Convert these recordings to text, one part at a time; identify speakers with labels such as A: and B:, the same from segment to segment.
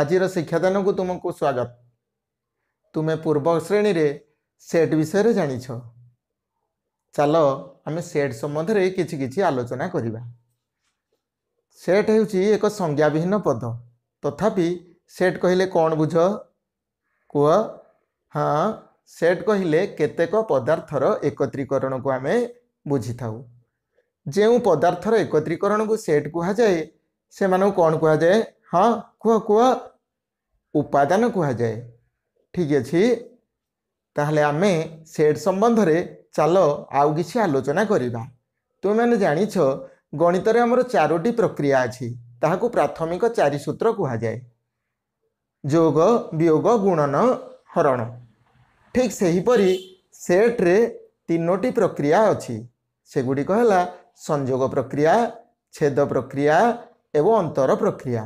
A: ଆଜିର ଶିକ୍ଷାଦାନକୁ ତୁମକୁ ସ୍ୱାଗତ ତୁମେ ପୂର୍ବ ଶ୍ରେଣୀରେ ସେଟ୍ ବିଷୟରେ ଜାଣିଛ ଚାଲ ଆମେ ସେଟ୍ ସମ୍ବନ୍ଧରେ କିଛି କିଛି ଆଲୋଚନା କରିବା ସେଟ୍ ହେଉଛି ଏକ ସଂଜ୍ଞାବିହୀନ ପଦ ତଥାପି ସେଟ୍ କହିଲେ କ'ଣ ବୁଝ କୁହ ହଁ ସେଟ୍ କହିଲେ କେତେକ ପଦାର୍ଥର ଏକତ୍ରୀକରଣକୁ ଆମେ ବୁଝିଥାଉ ଯେଉଁ ପଦାର୍ଥର ଏକତ୍ରୀକରଣକୁ ସେଟ୍ କୁହାଯାଏ ସେମାନଙ୍କୁ କ'ଣ କୁହାଯାଏ ହଁ କୁହ କୁହ ଉପାଦାନ କୁହାଯାଏ ଠିକ୍ ଅଛି ତାହେଲେ ଆମେ ସେଟ୍ ସମ୍ବନ୍ଧରେ ଚାଲ ଆଉ କିଛି ଆଲୋଚନା କରିବା ତୁମେମାନେ ଜାଣିଛ ଗଣିତରେ ଆମର ଚାରୋଟି ପ୍ରକ୍ରିୟା ଅଛି ତାହାକୁ ପ୍ରାଥମିକ ଚାରି ସୂତ୍ର କୁହାଯାଏ ଯୋଗ ବିୟୋଗ ଗୁଣନ ହରଣ ଠିକ୍ ସେହିପରି ସେଟ୍ରେ ତିନୋଟି ପ୍ରକ୍ରିୟା ଅଛି ସେଗୁଡ଼ିକ ହେଲା ସଂଯୋଗ ପ୍ରକ୍ରିୟା ଛେଦ ପ୍ରକ୍ରିୟା ଏବଂ ଅନ୍ତର ପ୍ରକ୍ରିୟା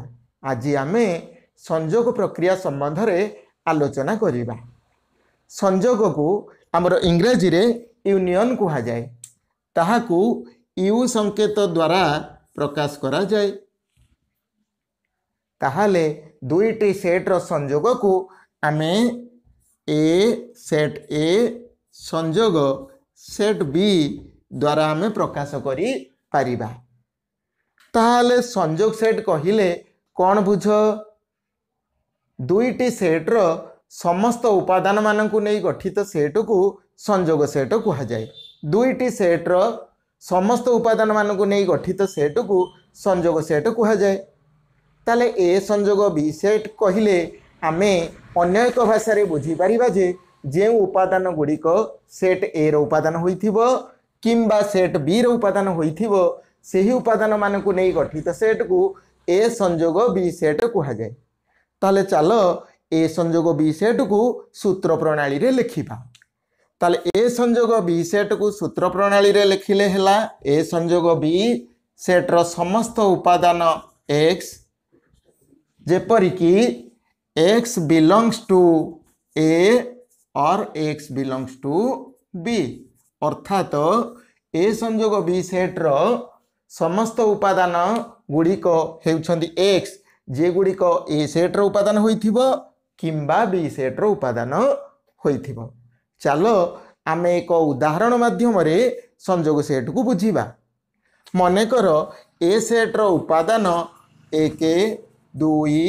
A: ଆଜି ଆମେ संोग प्रक्रिया सम्बन्धले आलोचना संजोग कुरा इङ्जी युनियन कुराको यु द्वारा प्रकाश करा करे तुई सेट र संयोग कु संजोग सेट बी द्वारा आम प्रकाश पारिबा पारे संजोग सेट कहिले कन् बुझ ଦୁଇଟି ସେଟ୍ର ସମସ୍ତ ଉପାଦାନମାନଙ୍କୁ ନେଇ ଗଠିତ ସେଟ୍କୁ ସଂଯୋଗ ସେଟ୍ କୁହାଯାଏ ଦୁଇଟି ସେଟ୍ର ସମସ୍ତ ଉପାଦାନମାନଙ୍କୁ ନେଇ ଗଠିତ ସେଟ୍କୁ ସଂଯୋଗ ସେଟ୍ କୁହାଯାଏ ତାହେଲେ ଏ ସଂଯୋଗ ବି ସେଟ୍ କହିଲେ ଆମେ ଅନ୍ୟ ଏକ ଭାଷାରେ ବୁଝିପାରିବା ଯେ ଯେଉଁ ଉପାଦାନ ଗୁଡ଼ିକ ସେଟ୍ ଏର ଉପାଦାନ ହୋଇଥିବ କିମ୍ବା ସେଟ୍ ବିର ଉପାଦାନ ହୋଇଥିବ ସେହି ଉପାଦାନମାନଙ୍କୁ ନେଇ ଗଠିତ ସେଟ୍କୁ ଏ ସଂଯୋଗ ବି ସେଟ୍ କୁହାଯାଏ ताल चल ए संजोग बी सेट को सूत्र प्रणाली रे लिखा ताल ए संजोग बी सेट को सूत्र प्रणाली रे लिखिले हला ए संजोग बी सेट रो समस्त उपादान एक्स जेपर कि एक्स बिलंगस टू ए और एक्स बिलंगस टू बी अर्थात तो ए संजोग बी सेट रो समस्त उपादान गुड़िक एक्स ଯେଗୁଡ଼ିକ ଏ ସେଟ୍ର ଉପାଦାନ ହୋଇଥିବ କିମ୍ବା ବି ସେଟ୍ର ଉପାଦାନ ହୋଇଥିବ ଚାଲ ଆମେ ଏକ ଉଦାହରଣ ମାଧ୍ୟମରେ ସଂଯୋଗ ସେଟ୍କୁ ବୁଝିବା ମନେକର ଏ ସେଟ୍ର ଉପାଦାନ ଏକ ଦୁଇ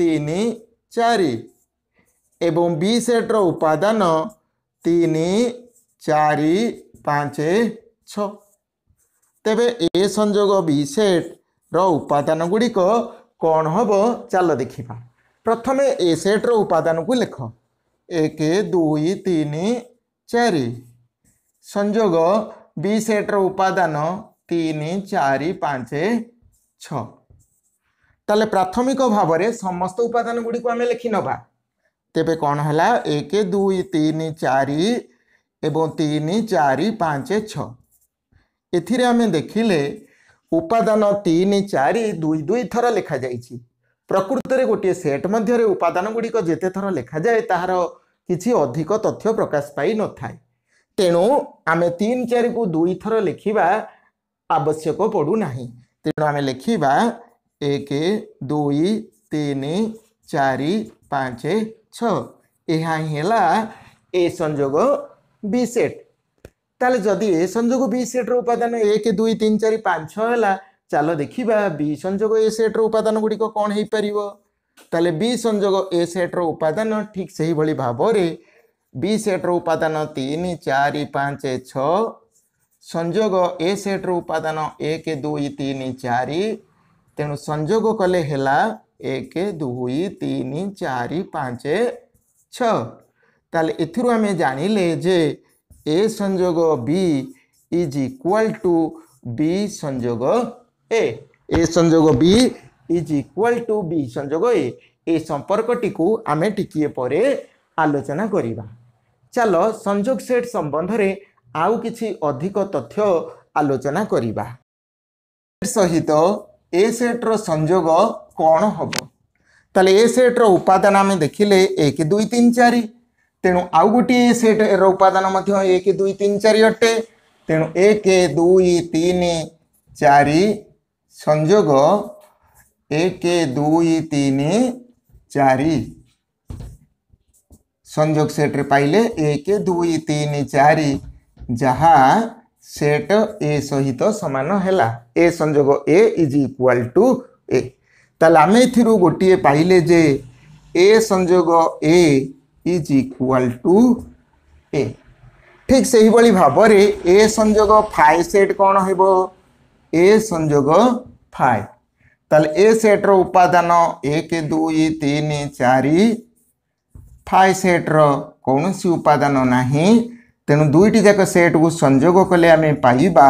A: ତିନି ଚାରି ଏବଂ ବି ସେଟ୍ର ଉପାଦାନ ତିନି ଚାରି ପାଞ୍ଚ ଛଅ ତେବେ ଏ ସଂଯୋଗ ବି ସେଟ୍ର ଉପାଦାନ ଗୁଡ଼ିକ କ'ଣ ହେବ ଚାଲ ଦେଖିବା ପ୍ରଥମେ ଏ ସେଟ୍ର ଉପାଦାନକୁ ଲେଖ ଏକ ଦୁଇ ତିନି ଚାରି ସଂଯୋଗ ବି ସେଟ୍ର ଉପାଦାନ ତିନି ଚାରି ପାଞ୍ଚ ଛଅ ତାହେଲେ ପ୍ରାଥମିକ ଭାବରେ ସମସ୍ତ ଉପାଦାନ ଗୁଡ଼ିକୁ ଆମେ ଲେଖିନେବା ତେବେ କ'ଣ ହେଲା ଏକ ଦୁଇ ତିନି ଚାରି ଏବଂ ତିନି ଚାରି ପାଞ୍ଚ ଛଅ ଏଥିରେ ଆମେ ଦେଖିଲେ उपादान तीन चार दुई दुई थर लिखा जा प्रकृत में गोटे सेट मध्य उपादान गुड़िक जिते थर लिखा जाए तहार किसी अधिक तथ्य प्रकाश पाई नए तेणु आम तीन चार को दुई थर लिखा आवश्यक पड़ूना तेणु आम लिखा एक दुई तीन चार पच छा ए संजोग बी सेट ତାହେଲେ ଯଦି ଏ ସଂଯୋଗ ବି ସେଟ୍ର ଉପାଦାନ ଏକ ଦୁଇ ତିନି ଚାରି ପାଞ୍ଚ ଛଅ ହେଲା ଚାଲ ଦେଖିବା ବି ସଂଯୋଗ ଏ ସେଟ୍ର ଉପାଦାନ ଗୁଡ଼ିକ କ'ଣ ହେଇପାରିବ ତାହେଲେ ବି ସଂଯୋଗ ଏ ସେଟ୍ର ଉପାଦାନ ଠିକ୍ ସେହିଭଳି ଭାବରେ ବି ସେଟ୍ର ଉପାଦାନ ତିନି ଚାରି ପାଞ୍ଚ ଛଅ ସଂଯୋଗ ଏ ସେଟ୍ର ଉପାଦାନ ଏକ ଦୁଇ ତିନି ଚାରି ତେଣୁ ସଂଯୋଗ କଲେ ହେଲା ଏକ ଦୁଇ ତିନି ଚାରି ପାଞ୍ଚ ଛଅ ତାହେଲେ ଏଥିରୁ ଆମେ ଜାଣିଲେ ଯେ ଏ ସଂଯୋଗ B is equal to B ସଂଯୋଗ ଏ ଏ ସଂଯୋଗ B is equal to B ସଂଯୋଗ ଏ ଏ ସମ୍ପର୍କଟିକୁ ଆମେ ଟିକିଏ ପରେ ଆଲୋଚନା କରିବା ଚାଲ ସଂଯୋଗ ସେଟ୍ ସମ୍ବନ୍ଧରେ ଆଉ କିଛି ଅଧିକ ତଥ୍ୟ ଆଲୋଚନା କରିବା ସହିତ ଏ ସେଟ୍ର ସଂଯୋଗ କ'ଣ ହେବ ତାହେଲେ ଏ ସେଟ୍ର ଉପାଦାନ ଆମେ ଦେଖିଲେ ଏକ ଦୁଇ ତିନି ଚାରି ତେଣୁ ଆଉ ଗୋଟିଏ ସେଟ୍ର ଉପାଦାନ ମଧ୍ୟ ଏକ ଦୁଇ ତିନି ଚାରି ଅଟେ ତେଣୁ ଏକ ଦୁଇ ତିନି ଚାରି ସଂଯୋଗ ଏକ ଦୁଇ ତିନି ଚାରି ସଂଯୋଗ ସେଟ୍ରେ ପାଇଲେ ଏକ ଦୁଇ ତିନି ଚାରି ଯାହା ସେଟ୍ ଏ ସହିତ ସମାନ ହେଲା ଏ ସଂଯୋଗ A is equal to A ତାହେଲେ ଆମେ ଏଥିରୁ ଗୋଟିଏ ପାଇଲେ ଯେ ଏ ସଂଯୋଗ A is equal to A ठीक से ही भाव ए संजोग फाइ सेट कौन हो संजोग फाइ ताल ए सेट्र उपादान एक दुई तीन चार फाइ सेट्र कौन सी उपादान ना तेणु दुईटी जाक सेट को संजोग कले आम पाइबा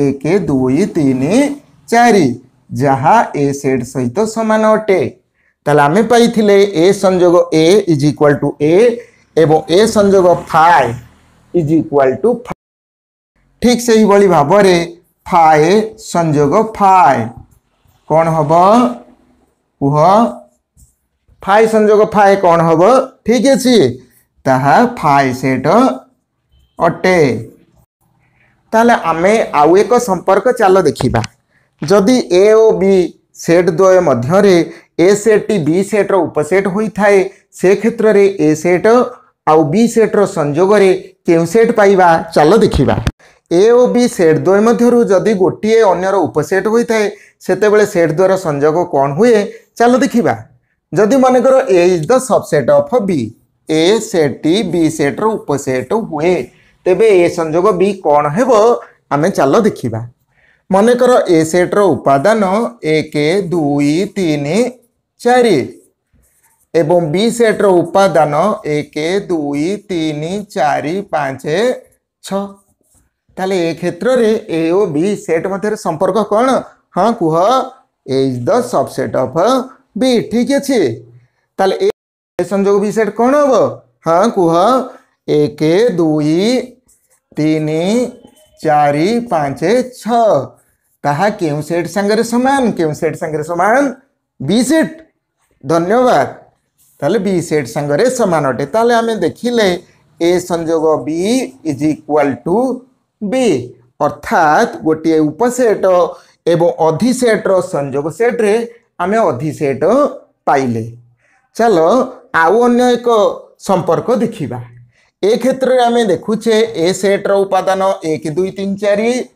A: एक दुई तीन चार जहाँ ए सेट सहित तो अटे आम पाई ए संजोग A is equal to A एवं ए संजोग फाय इज इक्वाल टू ठीक से ही भाव फाए संजोग फाय कौन हम कह फाय संजोग फाय कौन हम ठीक अच्छे ता फाय सेट अटे तेल आम आउ एक संपर्क चल देखा जदि ए और बी सेट द्वय मध्य ए सेट बी सेट्र उपसेट होता है से क्षेत्र में ए सेट आउ बी सेट्र संजोगे क्यों सेट पाइबा चल देखा ए और बी सेट द्वय मध्य जदि गोटे अगर उपसेट होता है सेत बेले सेट द्वर संजोग कौन हुए चल देखा जदि मनकर A is the subset of B A set B सेट्र उपसेट हुए तेब ए संजोग बी कौन हो आम चल देखा ମନେକର ଏ ସେଟ୍ର ଉପାଦାନ ଏକ ଦୁଇ ତିନି ଚାରି ଏବଂ ବି ସେଟ୍ର ଉପାଦାନ ଏକ ଦୁଇ ତିନି ଚାରି ପାଞ୍ଚ ଛଅ ତାହେଲେ ଏ କ୍ଷେତ୍ରରେ ଏ ଓ ବି ସେଟ୍ ମଧ୍ୟରେ ସମ୍ପର୍କ କ'ଣ ହଁ କୁହ A is the subset of B ଠିକ୍ ଅଛି ତାହେଲେ ଏ ସଂଯୋଗ ବି ସେଟ୍ କ'ଣ ହେବ ହଁ କୁହ ଏକ ଦୁଇ ତିନି ଚାରି ପାଞ୍ଚ ଛଅ कहा क्यों सेट संगरे समान क्यों सेट संगरे समान बी सेट धन्यवाद ताले बी सेट संगरे समान अटे ताले आमे देखिले ए संजोग B is equal to B अर्थात गोटिए उपसेट एवं अधिसेट रो संयोग सेट रे आमे अधिसेट पाइले चलो आउ अन्य एक संपर्क देखिबा एक क्षेत्र में आमे देखुचे ए सेट रो उपादान 1 2 3 4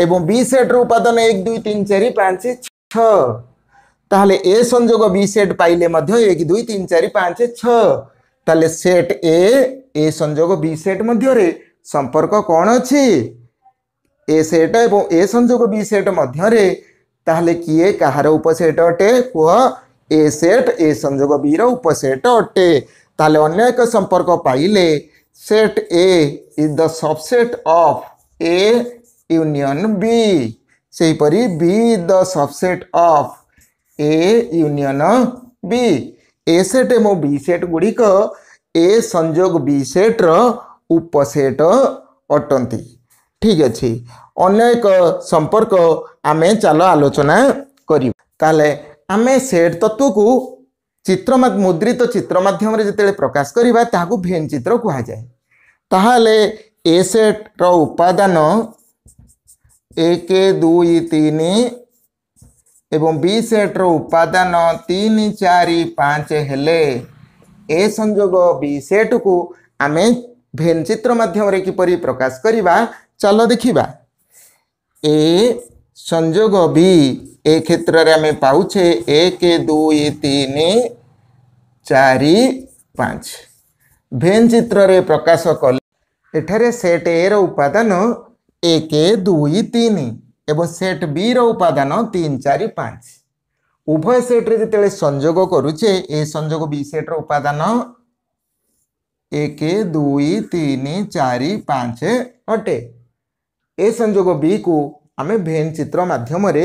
A: एवं बी सेट रन एक दुई तीन चार पांच छह ए संजोग बी सेट पाइले एक दुई तीन चार पांच छह सेट ए ए संजोग बी सेट मध्य संपर्क कौन अच्छी ए सेट एवं ए संजोग बी सेट मध्य किए कहार उपसेट अटे कह ए सेट ए संजोग बी रेट अटे ताल अन्य एक संपर्क पाइले set A is the subset of A union B ସେହିପରି B is the subset of A union B A set ଏବଂ ବି ସେଟ୍ ଗୁଡ଼ିକ ଏ ସଂଯୋଗ ବି ସେଟ୍ର ଉପସେଟ୍ ଅଟନ୍ତି ଠିକ୍ ଅଛି ଅନ୍ୟ ଏକ ସମ୍ପର୍କ ଆମେ ଚାଲ ଆଲୋଚନା କରିବା ତାହେଲେ ଆମେ ସେଟ୍ ତତ୍ତ୍ୱକୁ ଚିତ୍ର ମୁଦ୍ରିତ ଚିତ୍ର ମାଧ୍ୟମରେ ଯେତେବେଳେ ପ୍ରକାଶ କରିବା ତାହାକୁ ଭେନ୍ ଚିତ୍ର କୁହାଯାଏ ତାହେଲେ ଏ ସେଟ୍ର ଉପାଦାନ ଏକ ଦୁଇ ତିନି ଏବଂ ବି ସେଟ୍ର ଉପାଦାନ ତିନି ଚାରି ପାଞ୍ଚ ହେଲେ ଏ ସଂଯୋଗ ବି ସେଟ୍କୁ ଆମେ ଭେନ୍ ଚିତ୍ର ମାଧ୍ୟମରେ କିପରି ପ୍ରକାଶ କରିବା ଚାଲ ଦେଖିବା ଏ ସଂଯୋଗ ବି ଏ କ୍ଷେତ୍ରରେ ଆମେ ପାଉଛେ ଏକ ଦୁଇ ତିନି ଚାରି ପାଞ୍ଚ ଭେନ୍ ଚିତ୍ରରେ ପ୍ରକାଶ କଲେ ଏଠାରେ ସେଟ୍ ଏର ଉପାଦାନ ଏକ ଦୁଇ ତିନି ଏବଂ ସେଟ୍ ବିର ଉପାଦାନ ତିନି ଚାରି ପାଞ୍ଚ ଉଭୟ ସେଟ୍ରେ ଯେତେବେଳେ ସଂଯୋଗ କରୁଛେ ଏ ସଂଯୋଗ ବି ସେଟ୍ର ଉପାଦାନ ଏକ ଦୁଇ ତିନି ଚାରି ପାଞ୍ଚ ଅଟେ ଏ ସଂଯୋଗ ବିକୁ ଆମେ ଭେନ୍ ଚିତ୍ର ମାଧ୍ୟମରେ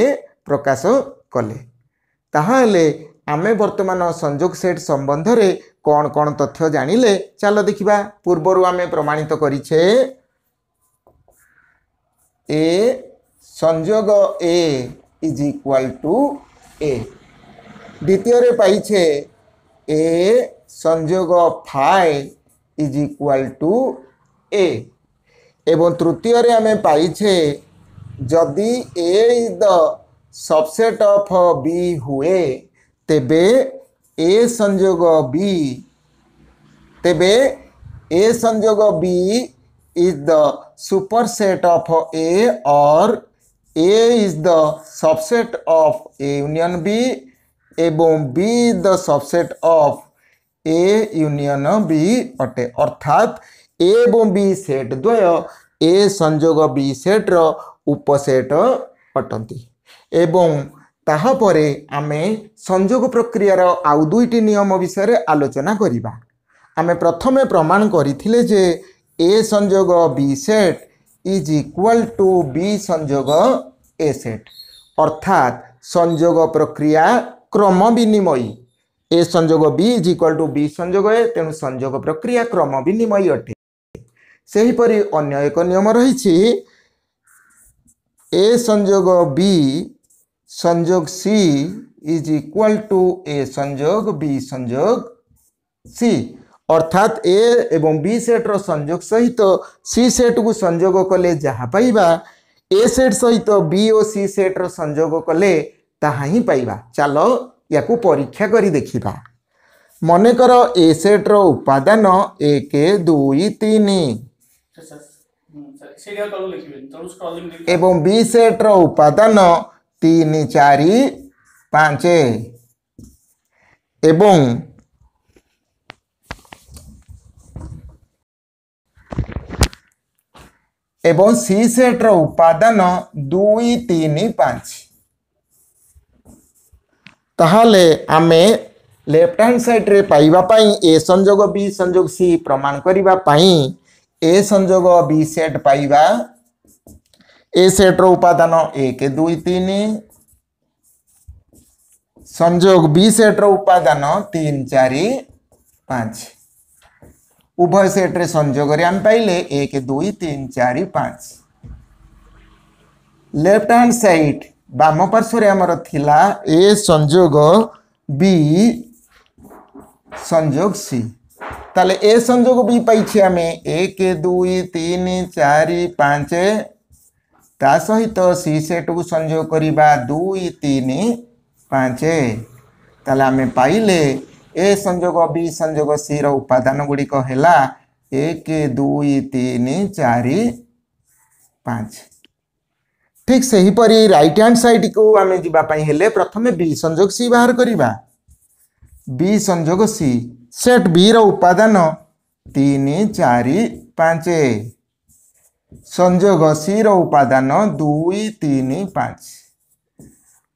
A: ପ୍ରକାଶ କଲେ ତାହେଲେ ଆମେ ବର୍ତ୍ତମାନ ସଂଯୋଗ ସେଟ୍ ସମ୍ବନ୍ଧରେ କ'ଣ କ'ଣ ତଥ୍ୟ ଜାଣିଲେ ଚାଲ ଦେଖିବା ପୂର୍ବରୁ ଆମେ ପ୍ରମାଣିତ କରିଛେ এ সংযোগ A is equal to A দ্বিতীয়রে পাইছে এ সংযোগ phi is equal to A এবং তৃতীয়রে আমি পাইছে যদি A is the subset of B হুয়ে তেবে এ সংযোগ বি তেবে এ সংযোগ B is the superset of A or A is the subset of A union B এবং B is the subset of A union B অটে অর্থাৎ A এবং B set দ্বয় A সংযোগ B সেটর উপসেট অটন্তি এবং ତାହାପରେ ଆମେ ସଂଯୋଗ ପ୍ରକ୍ରିୟାର ଆଉ ଦୁଇଟି ନିୟମ ବିଷୟରେ ଆଲୋଚନା କରିବା ଆମେ ପ୍ରଥମେ ପ୍ରମାଣ କରିଥିଲେ ଯେ ए संजोग B set is equal to B संजोग ए सेट अर्थात संजोग प्रक्रिया क्रम विनिमय ए संजोग B is equal to B संजोग ए तेणु संजोग प्रक्रिया क्रम विनिमय अटे से हीपरि अं एक नियम रही ए संजोग बी संजोग C is equal to A संजोग बी संजोग सी अर्थात ए एवं बी सेट्र संजोग सहित सी सेट को संजोग कले जहाँ पाइबा ए सेट सहित बी और सी सेट्र संजोग कले पाइबा चल या को परीक्षा कर देखा मनेकर ए सेट्र उपादान एक दुई तीन अच्छा, हम्म, एवं बी सेट्र उपादान तीन चार पचे एवं एवं सी सेट रान दुई तीन पांच ताले आम लेफ्ट हैंड सैड पाइबापी ए संजोग बी संजोग सी प्रमाण करने ए संजोग बी सेट पाइबा ए सेट रान एक दुई तीन संजोग बी सेट रान तीन चार पाँच उभय सेट्रे संजोग आम पाइले एक दुई तीन चार पाँच लेफ्ट हैंड सैड बाम पार्श्वे थिला ए संयोग बी संजोग सी ताले ए संजोग बी पाई आम एक दुई तीन चार पाँच ता सहित सी सेट को संजोग करवा दुई तीन पाँच ताल आम पाइले ए संजोग बी संजोग सी रान गुड़िक एक दुई तीन चार पाँच ठीक से हीपरी राइट हैंड साइड को आम जी प्रथम बी संजोग सी बाहर करवा बी संजोग सी सेट बी रान तीन चार पच संजोग सी रान दुई तीन पाँच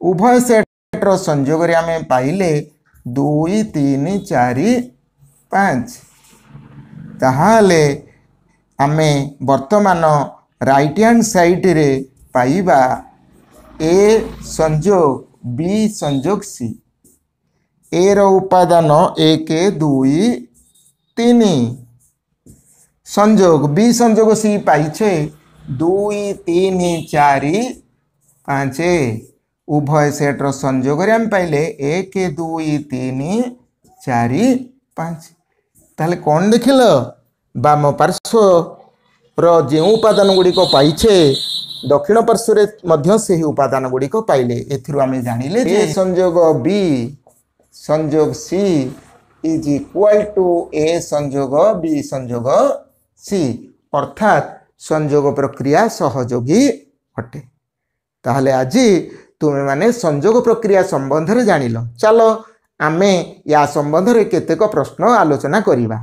A: उभय सेट रोग में पाइले দুই তিন চারি পাঁচ তাহলে ଆମେ ବର୍ତ୍ତମାନ ରାଇଟ୍ ହ୍ୟାଣ୍ଡ ସାଇଡ଼୍ରେ ପାଇବା ଏ ସଂଯୋଗ ବି ସଂଯୋଗ ସି ଏର ଉପାଦାନ ଏକ ଦୁଇ ତିନି ସଂଯୋଗ ବି ସଂଯୋଗ ସି ପାଇଛେ ଦୁଇ ତିନି ଚାରି ପାଞ୍ଚ उभय सेट्र संजोग आम पाइले एक दुई तीन चार पाँच ताल कौन देख लाम पार्श्व जो उपादान गुड़िके दक्षिण पार्श्वे से ही उपादान गुड़िके एमें जान लें संजोग बी संजोग C is equal to A संजोग बी संजोग सी अर्थात संजोग प्रक्रिया सहयोगी अटे ताल आज ତୁମେମାନେ ସଂଯୋଗ ପ୍ରକ୍ରିୟା ସମ୍ବନ୍ଧରେ ଜାଣିଲ ଚାଲ ଆମେ ୟା ସମ୍ବନ୍ଧରେ କେତେକ ପ୍ରଶ୍ନ ଆଲୋଚନା କରିବା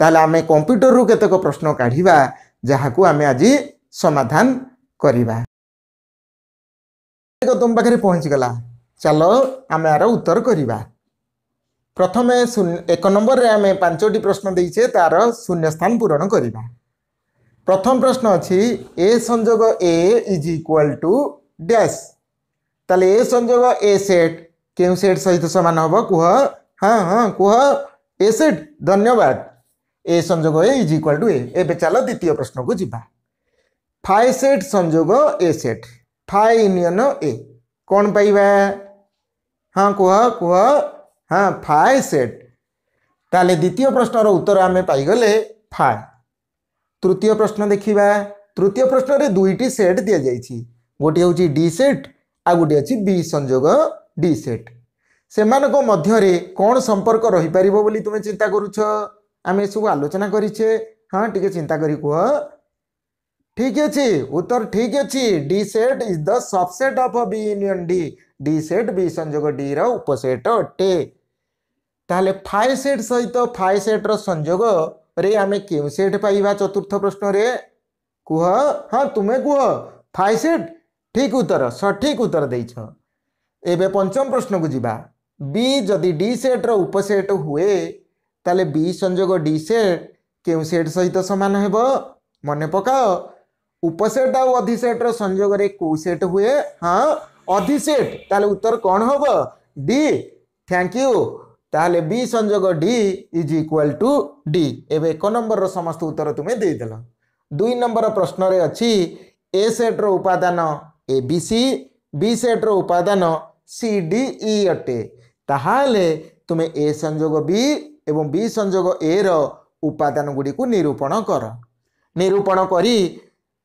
A: ତାହେଲେ ଆମେ କମ୍ପ୍ୟୁଟରରୁ କେତେକ ପ୍ରଶ୍ନ କାଢ଼ିବା ଯାହାକୁ ଆମେ ଆଜି ସମାଧାନ କରିବା ତୁମ ପାଖରେ ପହଞ୍ଚିଗଲା ଚାଲ ଆମେ ଆର ଉତ୍ତର କରିବା ପ୍ରଥମେ ଏକ ନମ୍ବରରେ ଆମେ ପାଞ୍ଚଟି ପ୍ରଶ୍ନ ଦେଇଛେ ତାର ଶୂନ୍ୟସ୍ଥାନ ପୂରଣ କରିବା ପ୍ରଥମ ପ୍ରଶ୍ନ ଅଛି ଏ ସଂଯୋଗ A is equal to dash तेल ए संजोग ए सेट क्यों सेट सहित सामान हम कह हाँ हाँ कह ए सेट धन्यवाद ए संजोग A is equal to A चल द्वितीय प्रश्न को जीवा फाय सेट संजोग A set five union A कौन पाइबा हाँ कह कह हाँ फाय सेट ताले द्वितीय प्रश्नर उत्तर आम पाईले फाय तृतीय प्रश्न देखा तृतीय प्रश्न में दुईट सेट दि जाइए गोटे हूँ डी सेट ଆଉ ଗୋଟିଏ ଅଛି ବି ସଂଯୋଗ ଡି ସେଟ୍ ସେମାନଙ୍କ ମଧ୍ୟରେ କ'ଣ ସମ୍ପର୍କ ରହିପାରିବ ବୋଲି ତୁମେ ଚିନ୍ତା କରୁଛ ଆମେ ଏସବୁ ଆଲୋଚନା କରିଛେ ହଁ ଟିକେ ଚିନ୍ତା କରି କୁହ ଠିକ୍ ଅଛି ଉତ୍ତର ଠିକ୍ ଅଛି D set is the subset of B union D D set B ସଂଯୋଗ ଡିର ଉପସେଟ୍ ଅଟେ ତାହେଲେ ଫାଏ ସେଟ୍ ସହିତ ଫାଏ ସେଟ୍ର ସଂଯୋଗରେ ଆମେ କେଉଁ ସେଟ୍ ପାଇବା ଚତୁର୍ଥ ପ୍ରଶ୍ନରେ କୁହ ହଁ ତୁମେ କୁହ ଫାଏ ସେଟ୍ ठीक उत्तर सठिक उत्तर एबे दि छे पञ्चम प्रश्नको जा बि जि डिसेट्र उपसेट हुए त बी संजोग डी सेट सेट सहित समान हो मन पकाओ उपसेट आउ संजोग रे को सेट हुए हे अधिसेट उत्तर कम D thank you you B संजोग D is equal to D D A number रो समस्त उत्तर दे तम दुई नंबर प्रश्न नम्बर प्रश्नले अहि एट्र उपादान ए बी सी बी सेट्र उपादान सी डी अटे e, e, ताहले तुम्हें ए संजोग बी एवं बी संजोग ए रान गुड़ी को निरूपण कर निरूपण कर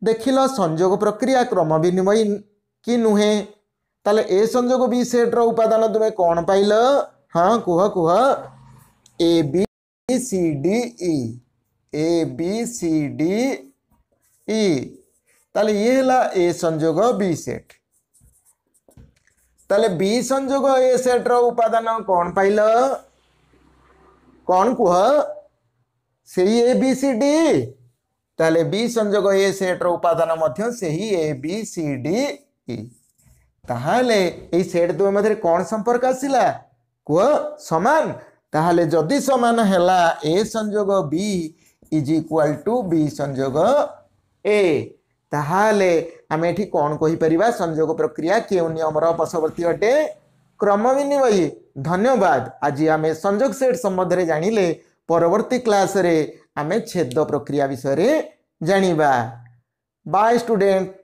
A: देख ल संजोग प्रक्रिया क्रम विनिमय कि नुहे ताले ए संजोग बी सेट्र उपादान तुम्हें कौन पाइल हाँ कह कह A C D A B C D ताले ये हला ए संजोग बी सेट ताले बी संजोग ए सेट रो उपादान कौन पाइल कौन कह से ही ए बी सी डी ताले बी संजोग ए सेट रो उपादान मध्य से ही A B C D E ताहले ए सेट दो मध्य कौन संपर्क आसला कह समान ताहले जदि समान हला ए संजोग B is equal to B संजोग ए ତାହେଲେ ଆମେ ଏଠି କ'ଣ କହିପାରିବା ସଂଯୋଗ ପ୍ରକ୍ରିୟା କେଉଁ ନିୟମର ବଶବର୍ତ୍ତୀ ଅଟେ କ୍ରମ ବିନିମୟୀ ଧନ୍ୟବାଦ ଆଜି ଆମେ ସଂଯୋଗ ସେଟ୍ ସମ୍ବନ୍ଧରେ ଜାଣିଲେ ପରବର୍ତ୍ତୀ କ୍ଲାସ୍ରେ ଆମେ ଛେଦ ପ୍ରକ୍ରିୟା ବିଷୟରେ ଜାଣିବା ବାଏ ଷ୍ଟୁଡେଣ୍ଟ